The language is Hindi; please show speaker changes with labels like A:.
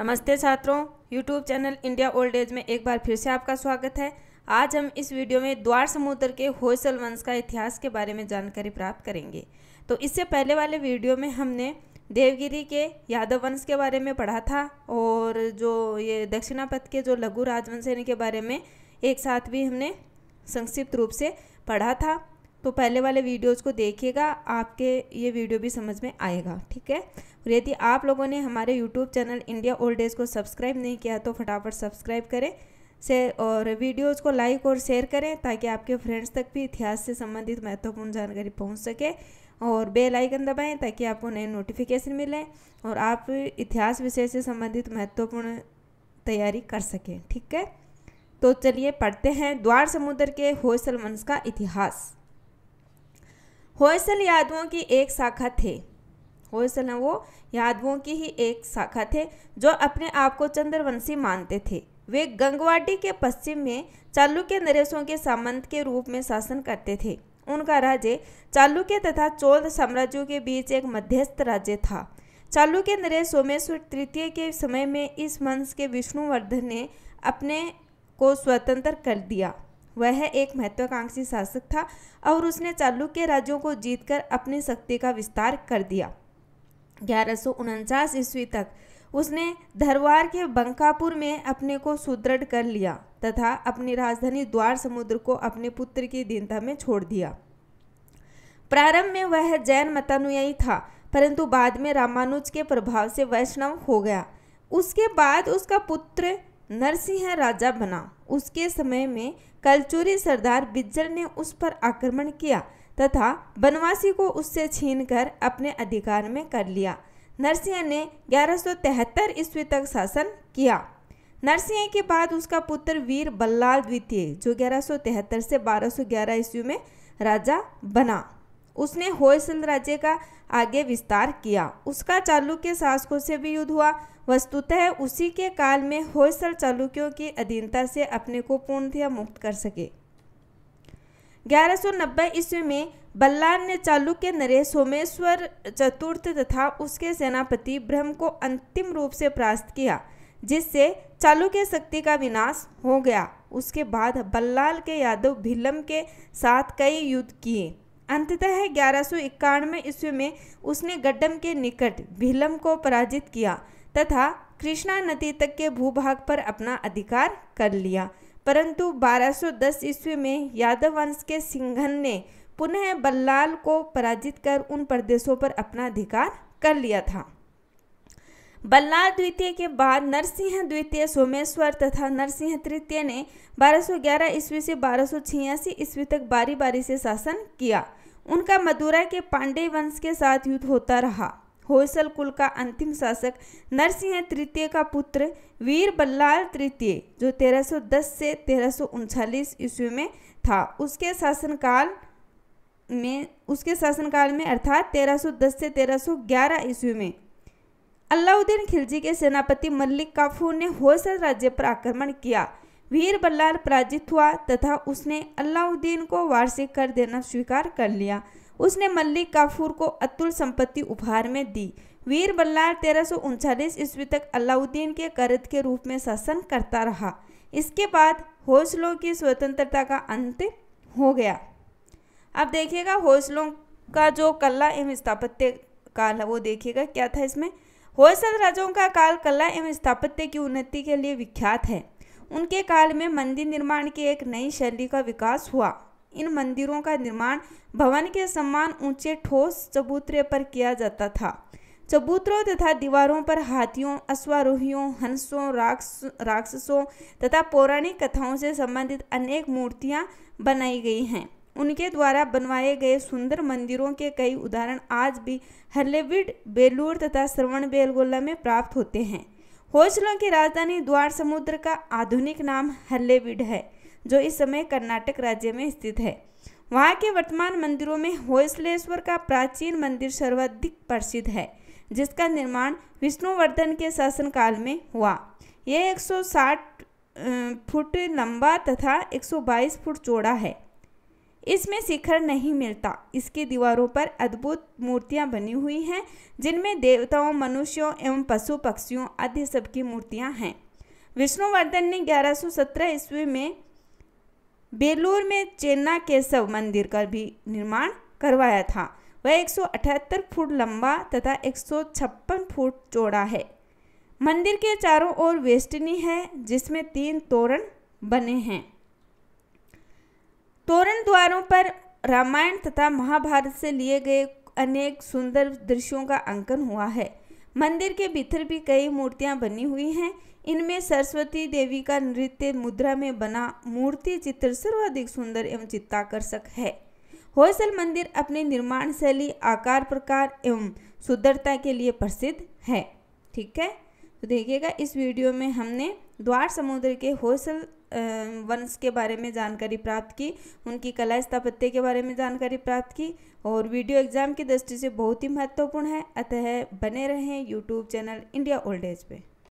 A: नमस्ते छात्रों YouTube channel India old age में एक बार फिर से आपका स्वागत है आज हम इस वीडियो में द्वार समुद्र के होयसल वंश का इतिहास के बारे में जानकारी प्राप्त करेंगे तो इससे पहले वाले वीडियो में हमने देवगिरी के यादव वंश के बारे में पढ़ा था और जो ये दक्षिणापथ के जो लघु राजवंश है इनके बारे में एक साथ भी हमने संक्षिप्त रूप से पढ़ा था तो पहले वाले वीडियोस को देखिएगा आपके ये वीडियो भी समझ में आएगा ठीक है और यदि आप लोगों ने हमारे YouTube channel India old age को सब्सक्राइब नहीं किया तो फटाफट सब्सक्राइब करें से और वीडियोज़ को लाइक और शेयर करें ताकि आपके फ्रेंड्स तक भी इतिहास से संबंधित महत्वपूर्ण जानकारी पहुंच सके और बेल आइकन दबाएं ताकि आपको नए नोटिफिकेशन मिलें और आप इतिहास विषय से संबंधित महत्वपूर्ण तैयारी कर सकें ठीक है तो चलिए पढ़ते हैं द्वार समुद्र के होयसल वंश का इतिहास होयसल यादवों की एक शाखा थे होयसल वो यादवों की ही एक शाखा थे जो अपने आप को चंद्रवंशी मानते थे वे गंगवाटी के पश्चिम में चालुक्य नरेशों के सामंत के रूप में शासन करते थे उनका राज्य चालुक्य तथा चोल साम्राज्यों के बीच एक मध्यस्थ राज्य था चालुक्य नरेश सोमेश्वर तृतीय के समय में इस वंश के विष्णुवर्धन ने अपने को स्वतंत्र कर दिया वह एक महत्वाकांक्षी शासक था और उसने चालुक्य राज्यों को जीतकर अपनी शक्ति का विस्तार कर दिया ग्यारह ईस्वी तक उसने धरवार के बंकापुर में अपने को सुदृढ़ कर लिया तथा अपनी राजधानी द्वार समुद्र को अपने पुत्र की दीनता में छोड़ दिया प्रारंभ में वह जैन मतानुयायी था परंतु बाद में रामानुज के प्रभाव से वैष्णव हो गया उसके बाद उसका पुत्र नरसिंह राजा बना उसके समय में कलचूरी सरदार बिज्जल ने उस पर आक्रमण किया तथा बनवासी को उससे छीनकर अपने अधिकार में कर लिया नरसिंह ने 1173 ईस्वी तक शासन किया नरसिंह के बाद उसका पुत्र वीर बल्लाल द्वितीय जो 1173 से 1211 ईस्वी में राजा बना उसने होयसल राज्य का आगे विस्तार किया उसका चालुक्य शासकों से भी युद्ध हुआ वस्तुतः उसी के काल में होयसल चालुक्यों की अधीनता से अपने को पूर्णतया मुक्त कर सके 1190 ईस्वी में बल्लार ने चालुक्य नरेश सोमेश्वर चतुर्थ तथा उसके सेनापति ब्रह्म को अंतिम रूप से प्रास्त किया जिससे चालुक्य शक्ति का विनाश हो गया उसके बाद बल्लाल के यादव भिलम के साथ कई युद्ध किए अंततः ग्यारह सौ इक्यानवे ईस्वी में उसने गड्डम के निकट भीलम को पराजित किया तथा कृष्णा नदी तक के भूभाग पर अपना अधिकार कर लिया परंतु 1210 ईस्वी में यादव वंश के सिंघन ने पुनः बल्लाल को पराजित कर उन प्रदेशों पर अपना अधिकार कर लिया था बल्लाल द्वितीय के बाद नरसिंह द्वितीय सोमेश्वर तथा नरसिंह तृतीय ने 1211 ईस्वी से बारह ईस्वी तक बारी बारी से शासन किया उनका मदुरा के पांडे वंश के साथ युद्ध होता रहा होयसल कुल का अंतिम शासक नरसिंह तृतीय का पुत्र वीर बल्लाल तृतीय जो 1310 से तेरह ईस्वी में था उसके शासनकाल में उसके शासनकाल में अर्थात 1310 से 1311 ईस्वी में अलाउद्दीन खिलजी के सेनापति मल्लिक काफू ने होयसल राज्य पर आक्रमण किया वीर बल्लाल पराजित हुआ तथा उसने अलाउद्दीन को वार्षिक कर देना स्वीकार कर लिया उसने मल्लिक काफूर को अतुल संपत्ति उपहार में दी वीर बल्लाल तेरह सौ ईस्वी तक अलाउद्दीन के करद के रूप में शासन करता रहा इसके बाद हौसलों की स्वतंत्रता का अंत हो गया अब देखिएगा हौसलों का जो कला एवं स्थापत्य काल है वो देखिएगा क्या था इसमें होयसल राजाओं का काल कला एवं स्थापत्य की उन्नति के लिए विख्यात है उनके काल में मंदिर निर्माण की एक नई शैली का विकास हुआ इन मंदिरों का निर्माण भवन के समान ऊंचे ठोस चबूतरे पर किया जाता था चबूतरों तथा दीवारों पर हाथियों अश्वारोहियों हंसों राक्ष राक्षसों तथा पौराणिक कथाओं से संबंधित अनेक मूर्तियां बनाई गई हैं उनके द्वारा बनवाए गए सुंदर मंदिरों के कई उदाहरण आज भी हल्लेविड बेलूर तथा श्रवण बेलगोला में प्राप्त होते हैं होजलों की राजधानी द्वार समुद्र का आधुनिक नाम हल्लेविड है जो इस समय कर्नाटक राज्य में स्थित है वहाँ के वर्तमान मंदिरों में होयसलेश्वर का प्राचीन मंदिर सर्वाधिक प्रसिद्ध है जिसका निर्माण विष्णुवर्धन के शासनकाल में हुआ यह 160 फुट लंबा तथा 122 फुट चौड़ा है इसमें शिखर नहीं मिलता इसकी दीवारों पर अद्भुत मूर्तियां बनी हुई हैं जिनमें देवताओं मनुष्यों एवं पशु पक्षियों आदि सबकी मूर्तियां हैं विष्णुवर्धन ने 1117 ईस्वी में बेलूर में चेन्ना केशव मंदिर का भी निर्माण करवाया था वह 178 फुट लंबा तथा 156 फुट चौड़ा है मंदिर के चारों ओर वेस्टनी है जिसमें तीन तोरण बने हैं तोरण द्वारों पर रामायण तथा महाभारत से लिए गए अनेक सुंदर दृश्यों का अंकन हुआ है मंदिर के भीतर भी कई मूर्तियां बनी हुई हैं इनमें सरस्वती देवी का नृत्य मुद्रा में बना मूर्ति चित्र सर्वाधिक सुंदर एवं चित्ताकर्षक है होयसल मंदिर अपने निर्माण शैली आकार प्रकार एवं सुंदरता के लिए प्रसिद्ध है ठीक है तो देखिएगा इस वीडियो में हमने द्वार समुद्र के होयसल वंश के बारे में जानकारी प्राप्त की उनकी कला स्थापत्य के बारे में जानकारी प्राप्त की और वीडियो एग्जाम की दृष्टि से बहुत ही महत्वपूर्ण है अतः बने रहें YouTube channel India old age पर